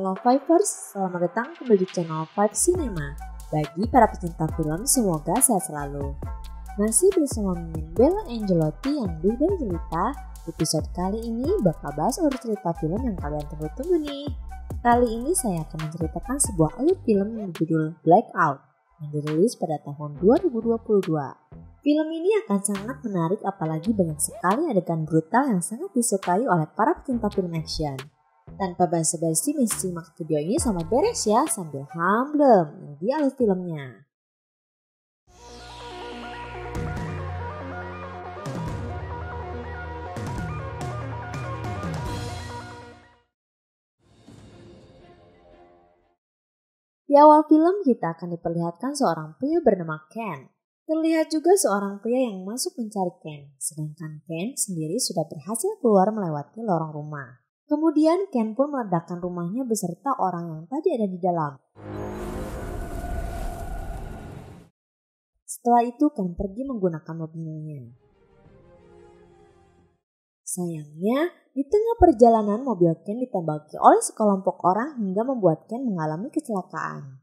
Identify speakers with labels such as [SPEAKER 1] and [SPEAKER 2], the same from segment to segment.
[SPEAKER 1] Halo Fivers, selamat datang kembali di channel Five Cinema. Bagi para pecinta film, semoga sehat selalu. Masih bersama Bella Angelotti yang dan cerita, episode kali ini bakal bahas alur cerita film yang kalian tunggu-tunggu nih. Kali ini saya akan menceritakan sebuah alur film yang berjudul Blackout yang dirilis pada tahun 2022. Film ini akan sangat menarik apalagi banyak sekali adegan brutal yang sangat disukai oleh para pecinta film action tanpa basa-basi simak video ini sampai beres ya sambil hamblem di alur filmnya. Di awal film kita akan diperlihatkan seorang pria bernama Ken. Terlihat juga seorang pria yang masuk mencari Ken, sedangkan Ken sendiri sudah berhasil keluar melewati lorong rumah. Kemudian Ken pun meledakkan rumahnya beserta orang yang tadi ada di dalam. Setelah itu Ken pergi menggunakan mobilnya. Sayangnya, di tengah perjalanan mobil Ken ditembaki oleh sekelompok orang hingga membuat Ken mengalami kecelakaan.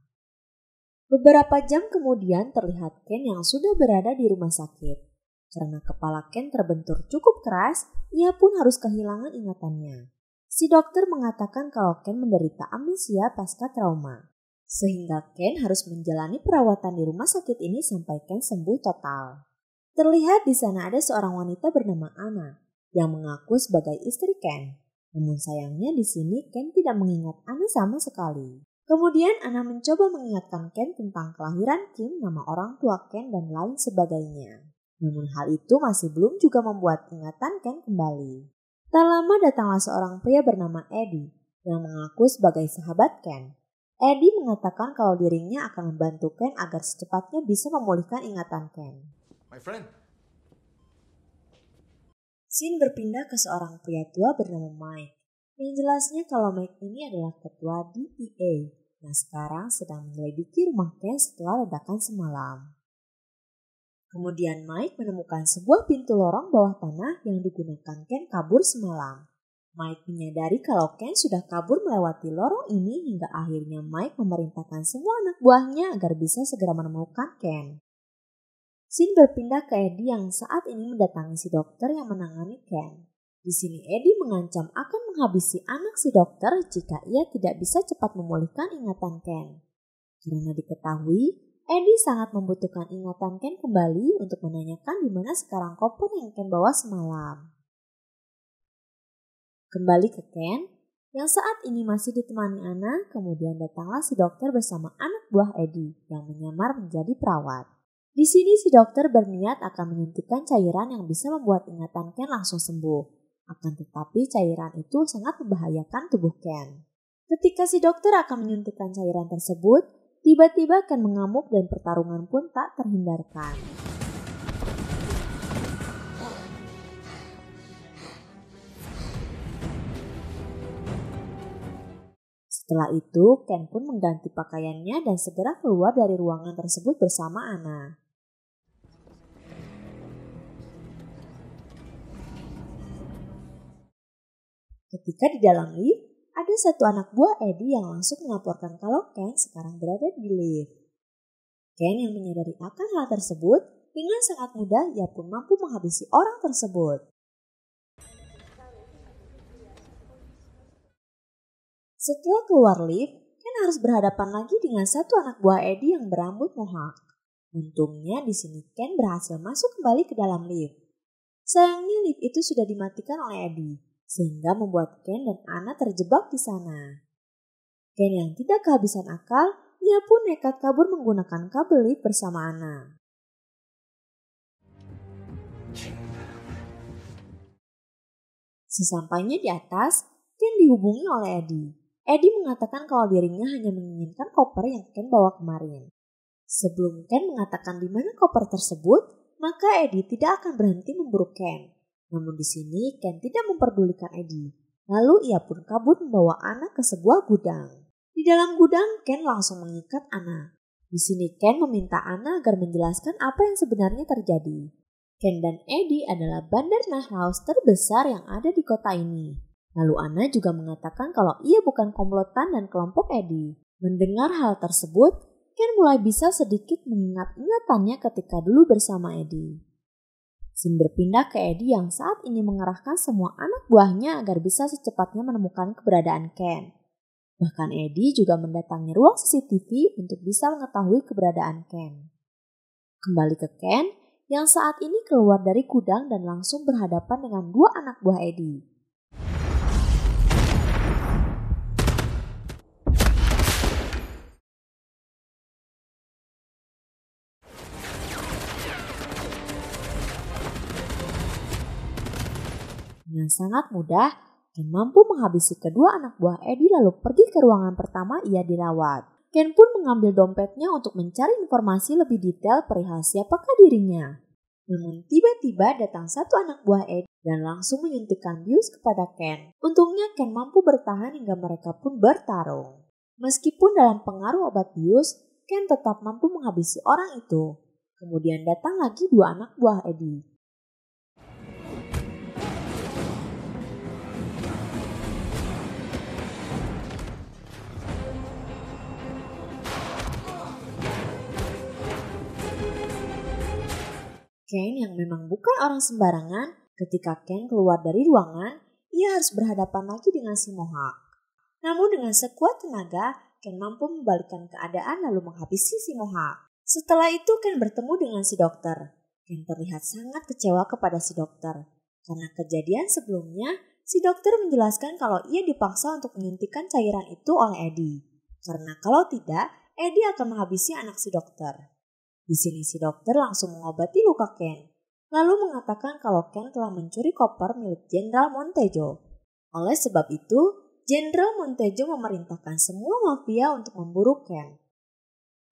[SPEAKER 1] Beberapa jam kemudian terlihat Ken yang sudah berada di rumah sakit. Karena kepala Ken terbentur cukup keras, ia pun harus kehilangan ingatannya si dokter mengatakan kalau Ken menderita amnesia pasca trauma. Sehingga Ken harus menjalani perawatan di rumah sakit ini sampai Ken sembuh total. Terlihat di sana ada seorang wanita bernama Anna yang mengaku sebagai istri Ken. Namun sayangnya di sini Ken tidak mengingat Anna sama sekali. Kemudian Anna mencoba mengingatkan Ken tentang kelahiran Kim, nama orang tua Ken, dan lain sebagainya. Namun hal itu masih belum juga membuat ingatan Ken kembali. Tak lama datanglah seorang pria bernama Eddie yang mengaku sebagai sahabat Ken. Eddie mengatakan kalau dirinya akan membantu Ken agar secepatnya bisa memulihkan ingatan Ken. My friend. Sin berpindah ke seorang pria tua bernama Mike. Yang jelasnya kalau Mike ini adalah ketua DPA. E nah sekarang sedang menyelidiki rumah Ken setelah ledakan semalam. Kemudian Mike menemukan sebuah pintu lorong bawah tanah yang digunakan Ken kabur semalam. Mike menyadari kalau Ken sudah kabur melewati lorong ini hingga akhirnya Mike memerintahkan semua anak buahnya agar bisa segera menemukan Ken. Sin berpindah ke Eddie yang saat ini mendatangi si dokter yang menangani Ken. Di sini Eddie mengancam akan menghabisi anak si dokter jika ia tidak bisa cepat memulihkan ingatan Ken. Karena diketahui Andy sangat membutuhkan ingatan Ken kembali untuk menanyakan di mana sekarang koper yang Ken bawa semalam. Kembali ke Ken, yang saat ini masih ditemani Ana, kemudian datanglah si dokter bersama anak buah Eddie yang menyamar menjadi perawat. Di sini si dokter berniat akan menyuntikkan cairan yang bisa membuat ingatan Ken langsung sembuh. Akan tetapi cairan itu sangat membahayakan tubuh Ken. Ketika si dokter akan menyuntikkan cairan tersebut, tiba-tiba akan mengamuk dan pertarungan pun tak terhindarkan. Setelah itu, Ken pun mengganti pakaiannya dan segera keluar dari ruangan tersebut bersama Anna. Ketika di dalam lift, ada satu anak buah Eddie yang langsung melaporkan kalau Ken sekarang berada di lift. Ken yang menyadari akan hal tersebut, dengan sangat mudah ia pun mampu menghabisi orang tersebut. Setelah keluar lift, Ken harus berhadapan lagi dengan satu anak buah Eddie yang berambut mohak. Untungnya di sini Ken berhasil masuk kembali ke dalam lift. Sayangnya lift itu sudah dimatikan oleh Eddie sehingga membuat Ken dan Anna terjebak di sana. Ken yang tidak kehabisan akal, ia pun nekat kabur menggunakan kabel lift bersama Anna. Sesampainya di atas, Ken dihubungi oleh Eddie. Eddie mengatakan kalau dirinya hanya menginginkan koper yang Ken bawa kemarin. Sebelum Ken mengatakan di mana koper tersebut, maka Eddie tidak akan berhenti memburu Ken. Namun di sini Ken tidak memperdulikan Eddie. Lalu ia pun kabur membawa Anna ke sebuah gudang. Di dalam gudang, Ken langsung mengikat Anna. Di sini Ken meminta Anna agar menjelaskan apa yang sebenarnya terjadi. Ken dan Eddie adalah bandar Nahraus terbesar yang ada di kota ini. Lalu Anna juga mengatakan kalau ia bukan komplotan dan kelompok Eddie. Mendengar hal tersebut, Ken mulai bisa sedikit mengingat ingatannya ketika dulu bersama Eddie. Sin berpindah ke Eddie yang saat ini mengerahkan semua anak buahnya agar bisa secepatnya menemukan keberadaan Ken. Bahkan Eddie juga mendatangi ruang CCTV untuk bisa mengetahui keberadaan Ken. Kembali ke Ken, yang saat ini keluar dari gudang dan langsung berhadapan dengan dua anak buah Eddie. dengan sangat mudah Ken mampu menghabisi kedua anak buah Eddie lalu pergi ke ruangan pertama ia dirawat. Ken pun mengambil dompetnya untuk mencari informasi lebih detail perihal siapakah dirinya. Namun tiba-tiba datang satu anak buah Eddie dan langsung menyuntikkan bius kepada Ken. Untungnya Ken mampu bertahan hingga mereka pun bertarung. Meskipun dalam pengaruh obat bius, Ken tetap mampu menghabisi orang itu. Kemudian datang lagi dua anak buah Eddie. Ken yang memang bukan orang sembarangan, ketika Ken keluar dari ruangan, ia harus berhadapan lagi dengan si Mohawk. Namun dengan sekuat tenaga, Ken mampu membalikkan keadaan lalu menghabisi si Mohawk. Setelah itu Ken bertemu dengan si dokter. Ken terlihat sangat kecewa kepada si dokter. Karena kejadian sebelumnya, si dokter menjelaskan kalau ia dipaksa untuk menyuntikkan cairan itu oleh Eddie. Karena kalau tidak, Eddie akan menghabisi anak si dokter. Di sini si dokter langsung mengobati luka Ken, lalu mengatakan kalau Ken telah mencuri koper milik Jenderal Montejo. Oleh sebab itu, Jenderal Montejo memerintahkan semua mafia untuk memburu Ken.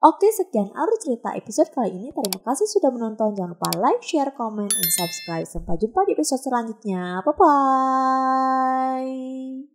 [SPEAKER 1] Oke, sekian alur cerita episode kali ini. Terima kasih sudah menonton. Jangan lupa like, share, comment, and subscribe. Sampai jumpa di episode selanjutnya. Bye-bye.